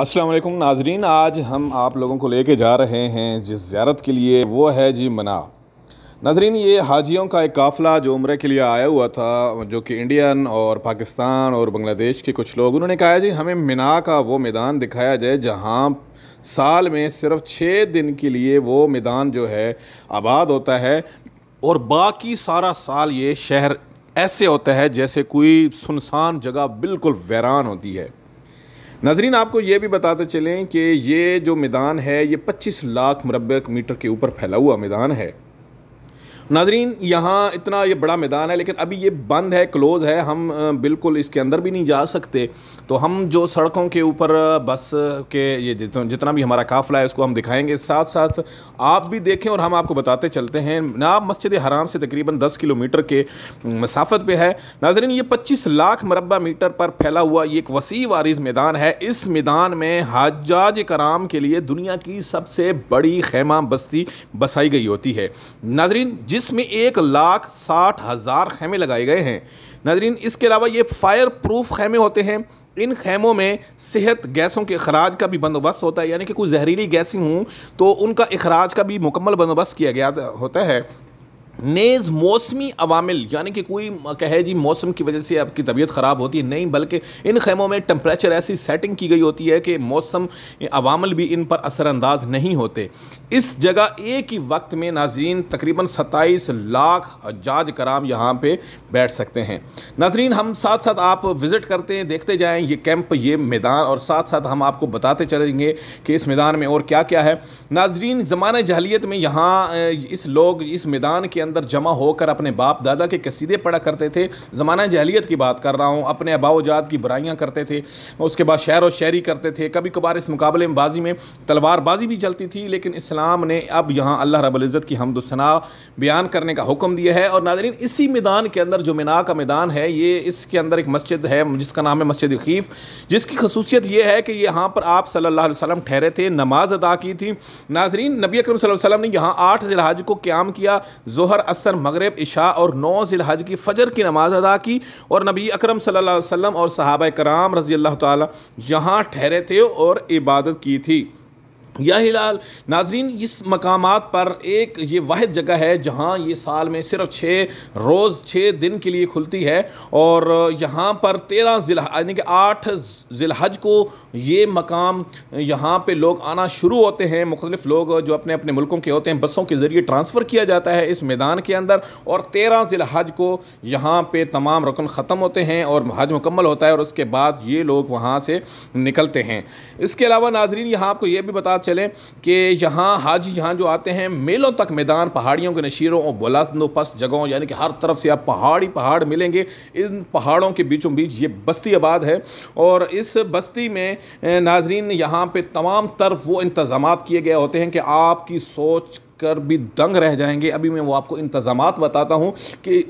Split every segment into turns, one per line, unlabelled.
असलम नाजरीन आज हम आप लोगों को लेके जा रहे हैं जिस ज्यारत के लिए वो है जी मना नाजरीन ये हाजियों का एक काफ़िला जो उम्र के लिए आया हुआ था जो कि इंडियन और पाकिस्तान और बांग्लादेश के कुछ लोग उन्होंने कहा जी हमें मना का वो मैदान दिखाया जाए जहाँ साल में सिर्फ छः दिन के लिए वो मैदान जो है आबाद होता है और बाकी सारा साल ये शहर ऐसे होता है जैसे कोई सुनसान जगह बिल्कुल वैरान होती है नाजरीन आपको ये भी बताते चलें कि ये जो मैदान है ये 25 लाख मरबे मीटर के ऊपर फैला हुआ मैदान है नाजरीन यहाँ इतना ये बड़ा मैदान है लेकिन अभी ये बंद है क्लोज़ है हम बिल्कुल इसके अंदर भी नहीं जा सकते तो हम जो सड़कों के ऊपर बस के ये जितना भी हमारा काफिला है उसको हम दिखाएंगे साथ साथ आप भी देखें और हम आपको बताते चलते हैं नाब मस्जिद हराम से तकरीबन दस किलोमीटर के मसाफत पर है नाजरीन ये पच्चीस लाख मरबा मीटर पर फैला हुआ ये एक वसी वारिज मैदान है इस मैदान में हजाज कराम के लिए दुनिया की सबसे बड़ी खेमा बस्ती बसाई गई होती है नाजरीन जिसमें एक लाख साठ हज़ार खेमे लगाए गए हैं नदरीन इसके अलावा ये फायर प्रूफ खेमे होते हैं इन खेमों में सेहत गैसों के अखराज का भी बंदोबस्त होता है यानी कि कोई जहरीली गैसें हों तो उनका अखराज का भी मुकम्मल बंदोबस्त किया गया होता है नेज़ मौसमी अवामिल यानी कि कोई कहे जी मौसम की वजह से आपकी तबीयत ख़राब होती है नहीं बल्कि इन खेमों में टम्परेचर ऐसी सेटिंग की गई होती है कि मौसम अवामिल भी इन पर असरानंदाज नहीं होते इस जगह एक ही वक्त में नाजरीन तकरीबन सत्ताईस लाख जाज कराम यहाँ पर बैठ सकते हैं नाजरीन हम साथ साथ आप विज़िट करते हैं देखते जाएँ ये कैंप ये मैदान और साथ साथ हम आपको बताते चलेंगे कि इस मैदान में और क्या क्या है नाजरीन जमान जहलीत में यहाँ इस लोग इस मैदान के अंदर जमा होकर अपने बाप दादा के कसीदे पढ़ा करते थे ज़माना जहलीत की बात कर रहा हूँ अपने अबावजात की बुराइयाँ करते थे उसके बाद शहर व शहरी करते थे कभी कभार इस मुकाबले में बाजी में तलवारबाजी भी चलती थी लेकिन इस्लाम ने अब यहाँ अल्लाह रबुल्ज़त की हमदसना बयान करने का हुक्म दिया है और नाजरीन इसी मैदान के अंदर जो मीना का मैदान है ये इसके अंदर एक मस्जिद है जिसका नाम है मस्जिद खीफ जिसकी खसूसियत यह है कि यहाँ पर आप सल्ला वसलम ठहरे थे नमाज अदा की थी नाजरीन नबी अक्रम वसल्लम ने यहाँ आठ जिलहज को क्याम किया जहर ज़ोहर असर मगरब इशा और नौ जिलहज की फ़जर की नमाज़ अदा की और नबी अक्रम सल्लल्लाहु और साहब कराम रज़ी अल्लाह तहाँ ठहरे थे और इबादत की थी या हिलाल नाजरीन इस मकाम पर एक ये वाद जगह है जहाँ ये साल में सिर्फ छः रोज़ छः दिन के लिए खुलती है और यहाँ पर तेरह ज़िला यानी कि आठ ज़िलहज को ये मकाम यहाँ पे लोग आना शुरू होते हैं मुख्तलिफ़ लोग जो अपने अपने मुल्कों के होते हैं बसों के ज़रिए ट्रांसफ़र किया जाता है इस मैदान के अंदर और तेरह ज़िलहज को यहाँ पर तमाम रकन ख़त्म होते हैं और हज मुकम्मल होता है और उसके बाद ये लोग वहाँ से निकलते हैं इसके अलावा नाजरीन यहाँ आपको ये भी बता चलें कि यहाँ हाजी यहाँ जो आते हैं मेलों तक मैदान पहाड़ियों के नशीरों और बुलंदोपस्त जगहों यानी कि हर तरफ से आप पहाड़ी पहाड़ मिलेंगे इन पहाड़ों के बीचों बीच ये बस्ती आबाद है और इस बस्ती में नाजरीन यहाँ पर तमाम तरफ वो इंतज़ाम किए गए होते हैं कि आपकी सोच कर भी दंग रह जाएंगे अभी मैं वो आपको इंतज़ाम बताता हूँ कि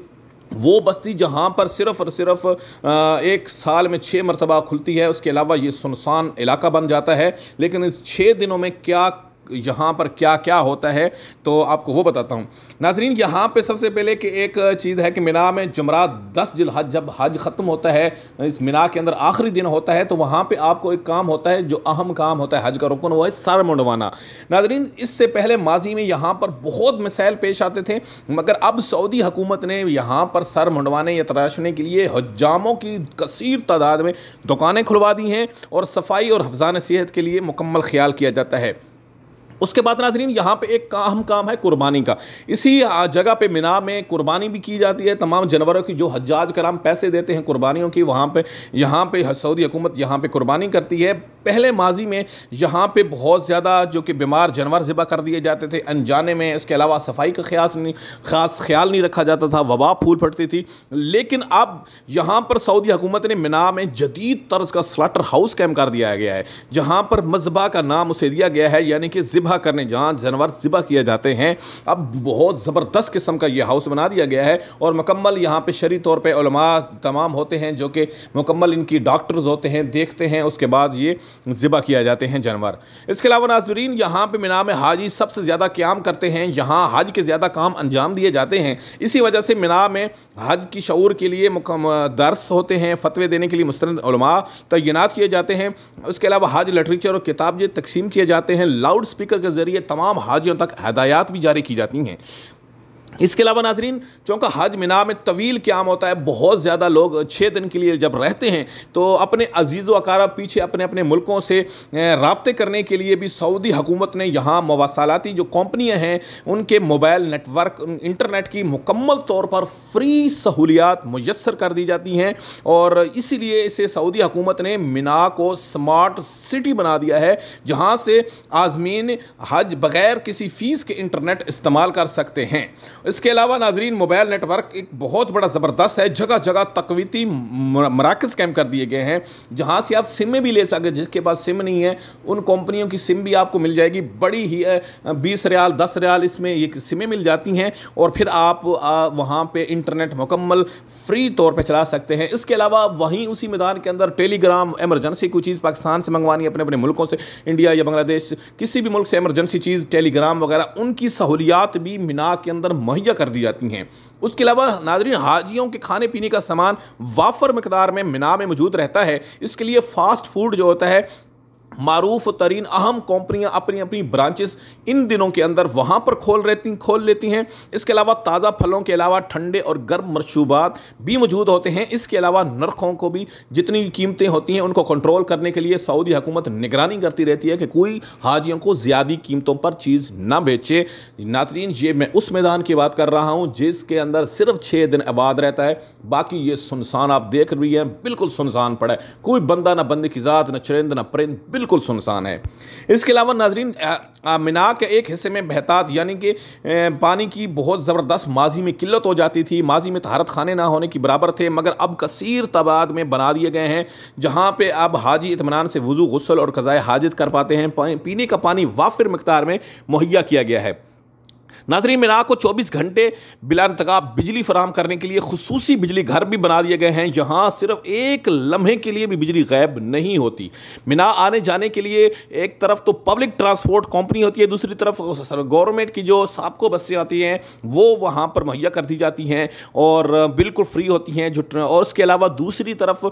वो बस्ती जहाँ पर सिर्फ और सिर्फ एक साल में छः मरतबा खुलती है उसके अलावा ये सुनसान इलाका बन जाता है लेकिन इस छः दिनों में क्या यहाँ पर क्या क्या होता है तो आपको वो बताता हूँ नाजरीन यहाँ पे सबसे पहले कि एक चीज़ है कि मिना में जुमरात दस हज जब हज ख़त्म होता है इस मिना के अंदर आखिरी दिन होता है तो वहाँ पे आपको एक काम होता है जो अहम काम होता है हज का रुकन वो है सर मुंडवाना नाजरीन इससे पहले माजी में यहाँ पर बहुत मिसाइल पेश आते थे मगर अब सऊदी हुकूमत ने यहाँ पर सर मुंडवाने या तराशने के लिए हजामों की कसर तादाद में दुकानें खुलवा दी हैं और सफाई और हफजान सेहत के लिए मुकम्मल ख्याल किया जाता है उसके बाद नाजरीन यहाँ पे एक अहम काम है कुर्बानी का इसी जगह पे मिना में कुर्बानी भी की जाती है तमाम जानवरों की जो हजाज कराम पैसे देते हैं कुर्बानियों की वहाँ पे यहाँ पे सऊदी हुकूमत यहाँ पे कुर्बानी करती है पहले माजी में यहाँ पे बहुत ज़्यादा जो कि बीमार जानवर ज़िबा कर दिए जाते थे अनजाने में इसके अलावा सफाई का ख्यास नहीं खास ख्याल नहीं रखा जाता था वबा फूल फटती थी लेकिन अब यहाँ पर सऊदी हुकूमत ने मिना में जदीद तर्ज का स्लाटर हाउस कैम कर दिया गया है जहाँ पर मजबा का नाम उसे दिया गया है यानी कि ज़िबा ज़िबा करने जहाँ जानवर ज़िबा किए जाते हैं अब बहुत ज़बरदस्त किस्म का यह हाउस बना दिया गया है और मुकम्मल यहाँ पर शरी तौर पर तमाम होते हैं जो कि मुकम्मल इनकी डॉक्टर्स होते हैं देखते हैं उसके बाद ये ज़िबा किया जाते हैं जानवर इसके अलावा नाजरीन यहाँ पर मीना में हाजी सबसे ज़्यादा क्याम करते हैं यहाँ हज के ज़्यादा काम अंजाम दिए जाते हैं इसी वजह से मीना में हज की शूर के लिए दर्स होते हैं फतवे देने के लिए मुस्तमा तैनात किए जाते हैं उसके अलावा हज लिटरेचर और किताब तकसीम किए जाते हैं लाउड स्पीकर स्पीकर के ज़रिए तमाम हाजियों तक हदायत भी जारी की जाती हैं इसके अलावा नाजरीन चौंका हज मिना में तवील क्याम होता है बहुत ज़्यादा लोग छः दिन के लिए जब रहते हैं तो अपने अजीज़ वकारा पीछे अपने अपने मुल्कों से रबते करने के लिए भी सऊदी हुकूमत ने यहाँ मवासालाती जो कंपनियाँ हैं उनके मोबाइल नेटवर्क इंटरनेट की मुकम्मल तौर पर फ्री सहूलियात मैसर कर दी जाती हैं और इसीलिए इसे सऊदी हुकूमत ने मिना को स्मार्ट सिटी बना दिया है जहाँ से आज़मीन हज बग़ैर किसी फ़ीस के इंटरनेट इस्तेमाल कर सकते हैं इसके अलावा नाजरीन मोबाइल नेटवर्क एक बहुत बड़ा ज़बरदस्त है जगह जगह तकवीती मराकज़ कैम कर दिए गए हैं जहाँ से आप सिम भी ले सकते जिसके पास सिम नहीं है उन कंपनियों की सिम भी आपको मिल जाएगी बड़ी ही बीस रियाल दस रियाल इसमें ये सिमें मिल जाती हैं और फिर आप वहाँ पर इंटरनेट मुकम्मल फ्री तौर पर चला सकते हैं इसके अलावा वहीं उसी मैदान के अंदर टेलीग्राम एमरजेंसी कोई चीज़ पाकिस्तान से मंगवानी अपने अपने मुल्कों से इंडिया या बांग्लादेश किसी भी मुल्क से एमरजेंसी चीज़ टेलीग्राम वगैरह उनकी सहूलियात भी मीना के अंदर मुहैया कर दी जाती हैं उसके अलावा नादरीन हाजियों के खाने पीने का सामान वाफर मकदार में मिना में मौजूद रहता है इसके लिए फास्ट फूड जो होता है मरूफ तरीन अहम कंपनियां अपनी अपनी ब्रांचेस इन दिनों के अंदर वहां पर खोल रहती खोल लेती हैं इसके अलावा ताज़ा फलों के अलावा ठंडे और गर्म मशरूबात भी मौजूद होते हैं इसके अलावा नरखों को भी जितनी कीमतें होती हैं उनको कंट्रोल करने के लिए सऊदी हुकूमत निगरानी करती रहती है कि कोई हाजियों को ज़्यादा कीमतों पर चीज़ ना बेचे नातरीन ये मैं उस मैदान की बात कर रहा हूँ जिसके अंदर सिर्फ छः दिन आबाद रहता है बाकी ये सुनसान आप देख रही हैं बिल्कुल सुनसान पड़ा है कोई बंदा ना बंद की ज़ात ना चरिंद ना परिंद बिल्कुल सुनसान है इसके अलावा नाजरीन मीना के एक हिस्से में बेहतात यानी कि पानी की बहुत ज़बरदस्त माजी में किल्लत हो जाती थी माजी में तहारत खाने ना होने के बराबर थे मगर अब कसीर तबाद में बना दिए गए हैं जहाँ पर अब हाजी इतमान से वजू गसल और कज़ाए हाजत कर पाते हैं पीने का पानी वाफिर मकदार में मुहैया किया गया है नाजरी इराक को 24 घंटे बिला बिजली फराम करने के लिए खसूस बिजली घर भी बना दिए गए हैं जहाँ सिर्फ एक लम्हे के लिए भी बिजली गायब नहीं होती मिना आने जाने के लिए एक तरफ तो पब्लिक ट्रांसपोर्ट कंपनी होती है दूसरी तरफ गवर्नमेंट की जो सबको बसें आती हैं वो वहाँ पर मुहैया कर दी जाती हैं और बिल्कुल फ्री होती हैं जो और इसके अलावा दूसरी तरफ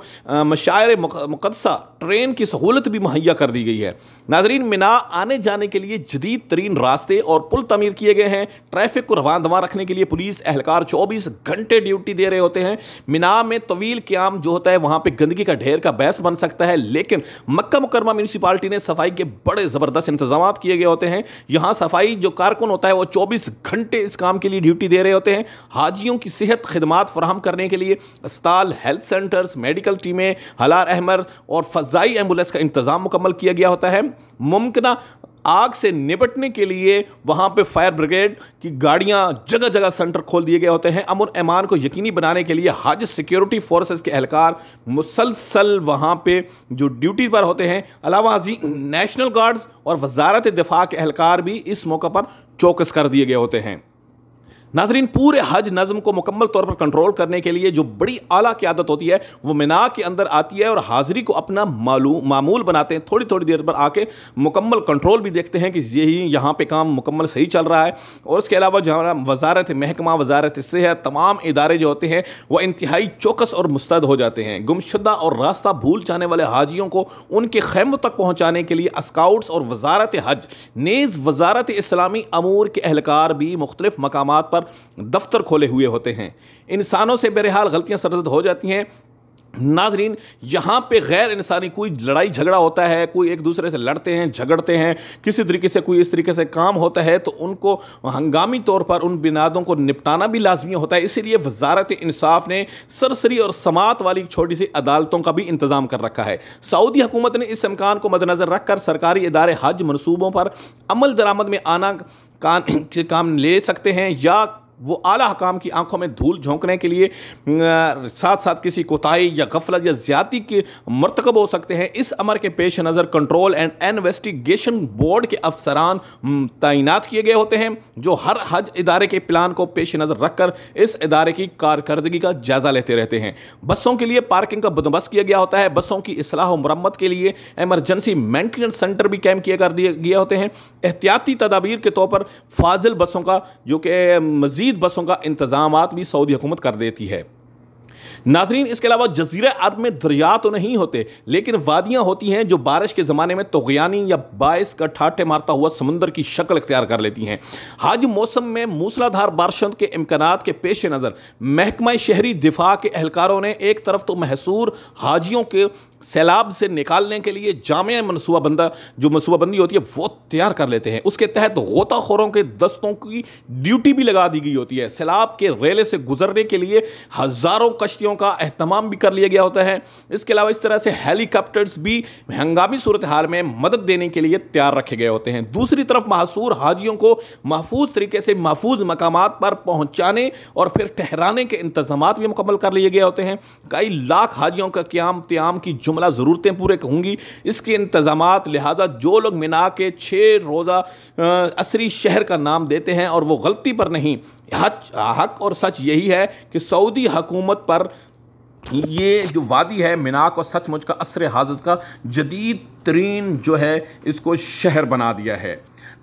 मशायर मुकदसा ट्रेन की सहूलत भी मुहैया कर दी गई है नाजरीन मिना आने जाने के लिए जदीद तरीन रास्ते और पुल तमीर किए गए हैं हैं ट्रैफिक को रवान दवा रखने के लिए पुलिस एहलकार चौबीस घंटे ड्यूटी दे रहे होते हैं मीना में तवील क्याम जो होता है वहां पर गंदगी का ढेर का बहस बन सकता है लेकिन मक्का मुकरमा म्यूनसिपालिटी ने सफाई के बड़े ज़बरदस्त इंतजाम किए गए होते हैं यहां सफाई जो कारकुन होता है वो चौबीस घंटे इस काम के लिए ड्यूटी दे रहे होते हैं हाजियों की सेहत खदमात फराहम करने के लिए अस्पताल हेल्थ सेंटर्स मेडिकल टीमें हलार अहमर और फजाई एम्बुलेंस का इंतज़ाम मुकम्मल किया गया होता है मुमकिन आग से निपटने के लिए वहां पे फायर ब्रिगेड की गाड़ियां जगह जगह सेंटर खोल दिए गए होते हैं अमन ऐमान को यकीनी बनाने के लिए हाज सिक्योरिटी फोर्सेस के एहलकार मुसलसल वहां पे जो ड्यूटी पर होते हैं अलावा जी नेशनल गार्ड्स और वजारत दिफा के एहलकार भी इस मौके पर चौकस कर दिए गए होते हैं नाजरीन पूरे हज नज़म को मुकम्मल तौर पर कंट्रोल करने के लिए जो बड़ी आला आदत होती है वो मिना के अंदर आती है और हाजिरी को अपना मालूम मामूल बनाते हैं थोड़ी थोड़ी देर पर आके मुकम्मल कंट्रोल भी देखते हैं कि यही यहाँ पे काम मुकम्मल सही चल रहा है और उसके अलावा जहाँ वजारत महकमा वजारत सेहत तमाम इदारे जो होते हैं वह इंतहाई चौकस और मुस्तद हो जाते हैं गुमशुदा और रास्ता भूल जाने वाले हाजियों को उनके खैमों तक पहुँचाने के लिए स्काउट्स और वजारत हज नेज़ वजारत इस्लामी अमूर के अहलकार भी मुख्तलिफ मकाम पर पर दफ्तर खोले हुए होते हैं इंसानों से बहरहाल गलतियाँ सरजद हो जाती हैं नाजरीन यहाँ पे गैर इंसानी कोई लड़ाई झगड़ा होता है कोई एक दूसरे से लड़ते हैं झगड़ते हैं किसी तरीके से कोई इस तरीके से काम होता है तो उनको हंगामी तौर पर उन बिनादों को निपटाना भी लाजमी होता है इसीलिए वजारत इंसाफ ने सरसरी और समात वाली छोटी सी अदालतों का भी इंतज़ाम कर रखा है सऊदी हुकूमत ने इस इम्कान को मद्दनज़र रखकर सरकारी इदारे हज मनसूबों पर अमल दरामद में आना काम काम ले सकते हैं या वो आला हकाम की आंखों में धूल झोंकने के लिए साथ साथ किसी कोताही या गफलत या ज्यादा के मरतकब हो सकते हैं इस अमर के पेश नज़र कंट्रोल एंड इन्वेस्टिगेशन बोर्ड के अफसरान तैनात किए गए होते हैं जो हर हज इदारे के प्लान को पेश नज़र रखकर इस इदारे की कारकर्दगी का जायजा लेते रहते हैं बसों के लिए पार्किंग का बंदोबस्त किया गया होता है बसों की असलाह मरम्मत के लिए एमरजेंसी मैंटेनेंस सेंटर भी कैम किया कर दिए गए होते हैं एहतियाती तदाबीर के तौर पर फाजिल बसों का जो कि मजीद मजीद बसों का इंतज़ाम भी सऊदी हुकूमत कर देती है नाजरीन इसके अलावा जजीरा अरब में दरिया तो नहीं होते लेकिन वादियां होती हैं जो बारिश के ज़माने में तोगयानी या बाइस का ठाठे मारता हुआ समुंदर की शक्ल अख्तियार कर लेती हैं हज मौसम में मूसलाधार बारिशों के इम्कान के पेश नज़र महकमा शहरी दिफा के अहलकारों ने एक तरफ तो महसूर हाजियों के सैलाब से निकालने के लिए मनसूबा बंदा जो बंदी होती है वो तैयार कर लेते हैं उसके तहत गोताखोरों के दस्तों की ड्यूटी भी लगा दी गई होती है सैलाब के रेले से गुजरने के लिए हज़ारों कश्तियों का अहतमाम भी कर लिया गया होता है इसके अलावा इस तरह से हेलीकॉप्टर्स भी हंगामी सूरत हाल में मदद देने के लिए तैयार रखे गए होते हैं दूसरी तरफ मासूर हाजियों को महफूज तरीके से महफूज मकाम पर पहुँचाने और फिर ठहराने के इंतजाम भी मुकम्मल कर लिए गए होते हैं कई लाख हाजियों का क्याम त्याम की जुमला ज़रूरतें पूरे होंगी इसके इंतजाम लिहाजा जो लोग मिना के छः रोज़ा असरी शहर का नाम देते हैं और वो गलती पर नहीं हक हक और सच यही है कि सऊदी हकूमत पर ये जो वादी है मिनाक और सचमुच का असर हाजत का जदीद तरीन जो है इसको शहर बना दिया है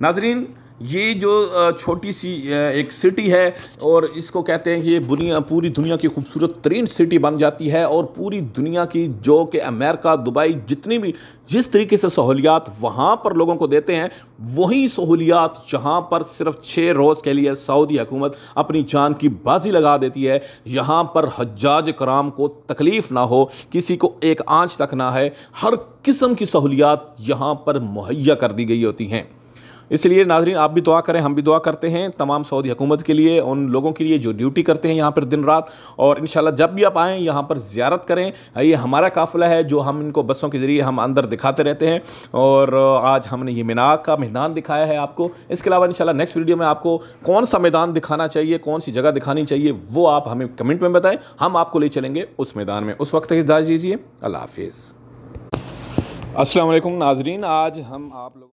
नाजरीन ये जो छोटी सी एक सिटी है और इसको कहते हैं कि ये दुनिया पूरी दुनिया की खूबसूरत तरीन सिटी बन जाती है और पूरी दुनिया की जो कि अमेरिका दुबई जितनी भी जिस तरीके से सहूलियात वहाँ पर लोगों को देते हैं वही सहूलियात जहाँ पर सिर्फ छः रोज़ के लिए सऊदी हुकूमत अपनी जान की बाजी लगा देती है यहाँ पर हजाज कराम को तकलीफ़ ना हो किसी को एक आँच तक ना है हर किस्म की सहूलियात यहाँ पर मुहैया कर दी गई होती हैं इसलिए नाजरीन आप भी दुआ करें हम भी दुआ करते हैं तमाम सऊदी हुकूमत के लिए उन लोगों के लिए जो ड्यूटी करते हैं यहाँ पर दिन रात और इन जब भी आप आएँ यहाँ पर ज्यारत करें ये हमारा काफिला है जो हम इनको बसों के ज़रिए हम अंदर दिखाते रहते हैं और आज हमने ये मीनाक का मैदान दिखाया है आपको इसके अलावा इन नेक्स्ट वीडियो में आपको कौन सा मैदान दिखाना चाहिए कौन सी जगह दिखानी चाहिए वो आप हमें कमेंट में बताएँ हम आपको ले चलेंगे उस मैदान में उस वक्त हिदायत दीजिए अल्लाह हाफिज़ असलम नाजरीन आज हम आप लोग